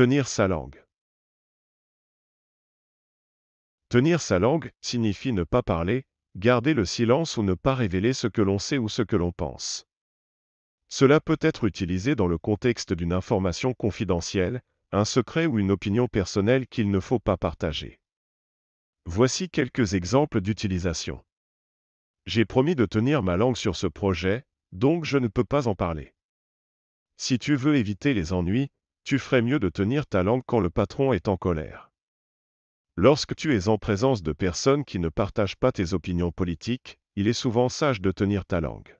Tenir sa langue. Tenir sa langue signifie ne pas parler, garder le silence ou ne pas révéler ce que l'on sait ou ce que l'on pense. Cela peut être utilisé dans le contexte d'une information confidentielle, un secret ou une opinion personnelle qu'il ne faut pas partager. Voici quelques exemples d'utilisation. J'ai promis de tenir ma langue sur ce projet, donc je ne peux pas en parler. Si tu veux éviter les ennuis, tu ferais mieux de tenir ta langue quand le patron est en colère. Lorsque tu es en présence de personnes qui ne partagent pas tes opinions politiques, il est souvent sage de tenir ta langue.